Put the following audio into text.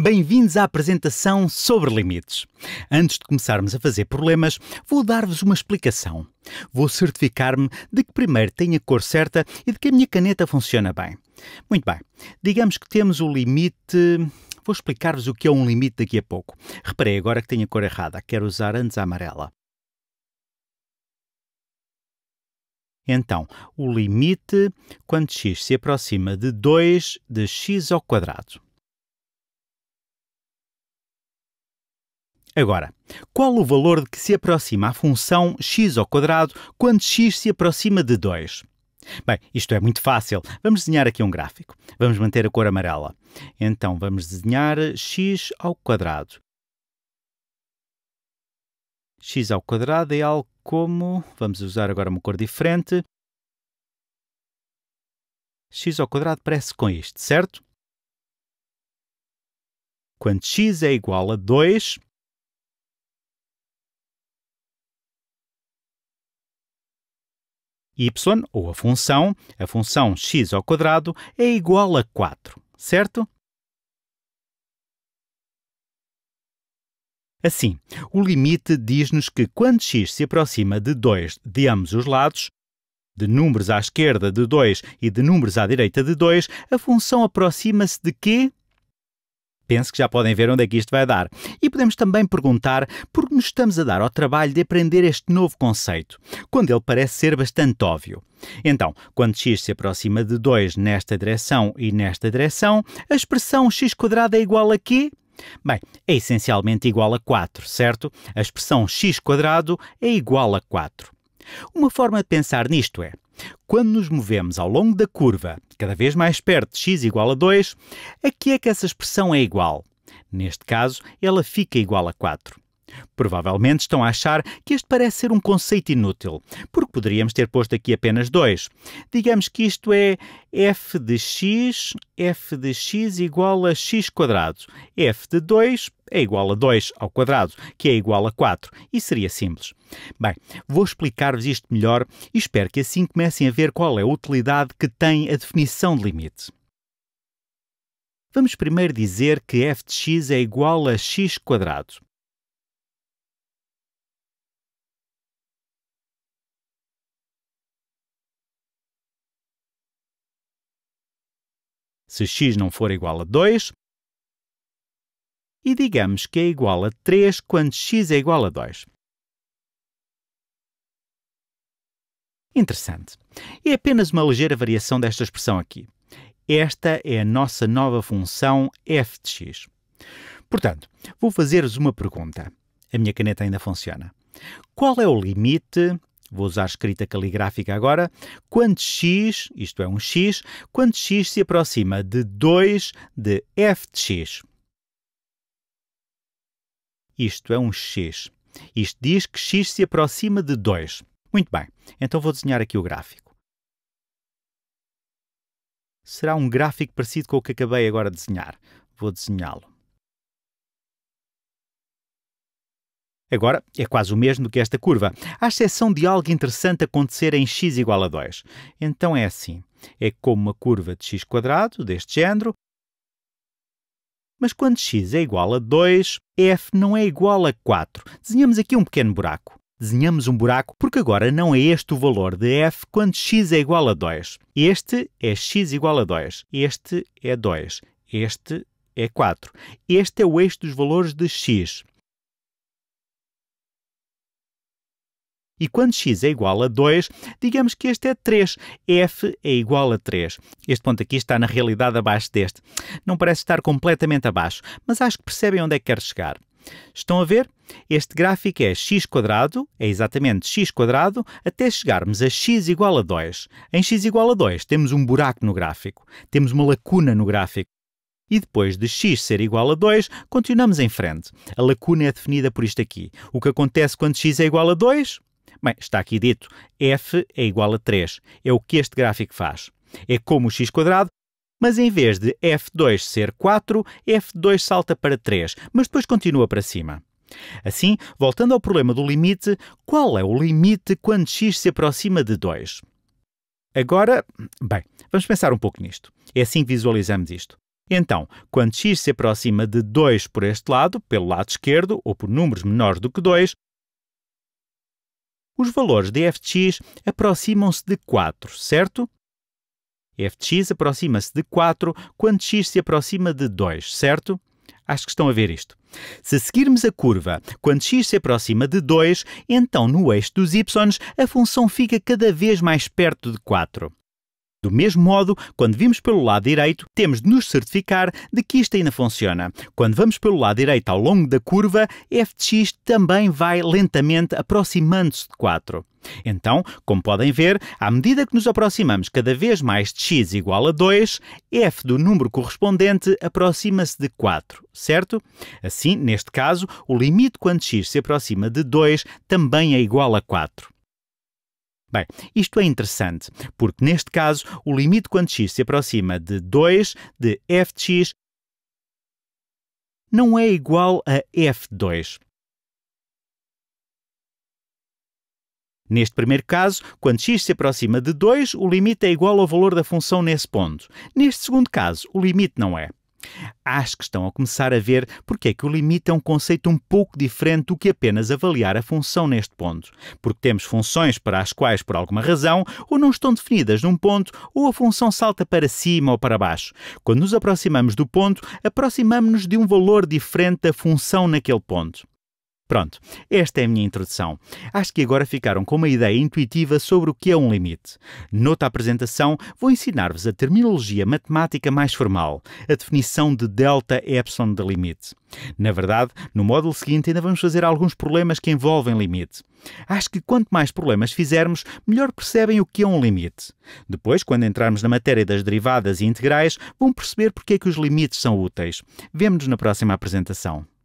Bem-vindos à apresentação sobre limites. Antes de começarmos a fazer problemas, vou dar-vos uma explicação. Vou certificar-me de que primeiro tenho a cor certa e de que a minha caneta funciona bem. Muito bem, digamos que temos o limite. Vou explicar-vos o que é um limite daqui a pouco. Reparei agora que tenho a cor errada, quero usar antes a amarela. Então, o limite quando x se aproxima de 2 de x ao quadrado. Agora, qual o valor de que se aproxima a função x ao quadrado quando x se aproxima de 2? Bem, isto é muito fácil. Vamos desenhar aqui um gráfico. Vamos manter a cor amarela. Então vamos desenhar x ao quadrado. x ao quadrado é algo como, vamos usar agora uma cor diferente. x ao quadrado parece com isto, certo? Quando x é igual a 2, y ou a função, a função x ao quadrado é igual a 4, certo? Assim, o limite diz-nos que quando x se aproxima de 2 de ambos os lados, de números à esquerda de 2 e de números à direita de 2, a função aproxima-se de quê? Penso que já podem ver onde é que isto vai dar. E podemos também perguntar por que nos estamos a dar ao trabalho de aprender este novo conceito, quando ele parece ser bastante óbvio. Então, quando x se aproxima de 2 nesta direção e nesta direção, a expressão x é igual a quê? Bem, é essencialmente igual a 4, certo? A expressão x é igual a 4. Uma forma de pensar nisto é quando nos movemos ao longo da curva, cada vez mais perto de x igual a 2, aqui é que essa expressão é igual? Neste caso, ela fica igual a 4. Provavelmente estão a achar que este parece ser um conceito inútil, porque poderíamos ter posto aqui apenas 2. Digamos que isto é f de x, f de x igual a x quadrado, f de 2 é igual a 2 ao quadrado, que é igual a 4, e seria simples. Bem, vou explicar-vos isto melhor e espero que assim comecem a ver qual é a utilidade que tem a definição de limite. Vamos primeiro dizer que f de x é igual a x quadrado. Se x não for igual a 2, e digamos que é igual a 3 quando x é igual a 2. Interessante. É apenas uma ligeira variação desta expressão aqui. Esta é a nossa nova função f de x. Portanto, vou fazer-vos uma pergunta. A minha caneta ainda funciona. Qual é o limite, vou usar escrita caligráfica agora, quando x, isto é um x, quando x se aproxima de 2 de f de x? Isto é um x. Isto diz que x se aproxima de 2. Muito bem, então vou desenhar aqui o gráfico. Será um gráfico parecido com o que acabei agora de desenhar. Vou desenhá-lo. Agora, é quase o mesmo do que esta curva, à exceção de algo interessante acontecer em x igual a 2. Então é assim. É como uma curva de x quadrado, deste género, mas quando x é igual a 2, f não é igual a 4. Desenhamos aqui um pequeno buraco. Desenhamos um buraco porque agora não é este o valor de f quando x é igual a 2. Este é x igual a 2. Este é 2. Este é 4. Este é o eixo dos valores de x. E quando x é igual a 2, digamos que este é 3. f é igual a 3. Este ponto aqui está na realidade abaixo deste. Não parece estar completamente abaixo, mas acho que percebem onde é que quero chegar. Estão a ver? Este gráfico é x quadrado, é exatamente x quadrado, até chegarmos a x igual a 2. Em x igual a 2 temos um buraco no gráfico, temos uma lacuna no gráfico. E depois de x ser igual a 2, continuamos em frente. A lacuna é definida por isto aqui. O que acontece quando x é igual a 2? Bem, está aqui dito, f é igual a 3. É o que este gráfico faz. É como o x quadrado, mas em vez de f2 ser 4, f2 salta para 3, mas depois continua para cima. Assim, voltando ao problema do limite, qual é o limite quando x se aproxima de 2? Agora, bem, vamos pensar um pouco nisto. É assim que visualizamos isto. Então, quando x se aproxima de 2 por este lado, pelo lado esquerdo, ou por números menores do que 2, os valores de f aproximam-se de 4, certo? f aproxima-se de 4 quando x se aproxima de 2, certo? Acho que estão a ver isto. Se seguirmos a curva quando x se aproxima de 2, então no eixo dos y a função fica cada vez mais perto de 4. Do mesmo modo, quando vimos pelo lado direito, temos de nos certificar de que isto ainda funciona. Quando vamos pelo lado direito ao longo da curva, f também vai lentamente aproximando-se de 4. Então, como podem ver, à medida que nos aproximamos cada vez mais de x igual a 2, f do número correspondente aproxima-se de 4, certo? Assim, neste caso, o limite quando x se aproxima de 2 também é igual a 4. Bem, isto é interessante, porque neste caso o limite quando x se aproxima de 2 de f de x não é igual a f2. Neste primeiro caso, quando x se aproxima de 2, o limite é igual ao valor da função nesse ponto. Neste segundo caso, o limite não é. Acho que estão a começar a ver porque é que o limite é um conceito um pouco diferente do que apenas avaliar a função neste ponto, porque temos funções para as quais, por alguma razão, ou não estão definidas num ponto, ou a função salta para cima ou para baixo. Quando nos aproximamos do ponto, aproximamos-nos de um valor diferente da função naquele ponto. Pronto, esta é a minha introdução. Acho que agora ficaram com uma ideia intuitiva sobre o que é um limite. Noutra apresentação, vou ensinar-vos a terminologia matemática mais formal, a definição de delta epsilon de limite. Na verdade, no módulo seguinte ainda vamos fazer alguns problemas que envolvem limite. Acho que quanto mais problemas fizermos, melhor percebem o que é um limite. Depois, quando entrarmos na matéria das derivadas e integrais, vão perceber porque é que os limites são úteis. Vemo-nos na próxima apresentação.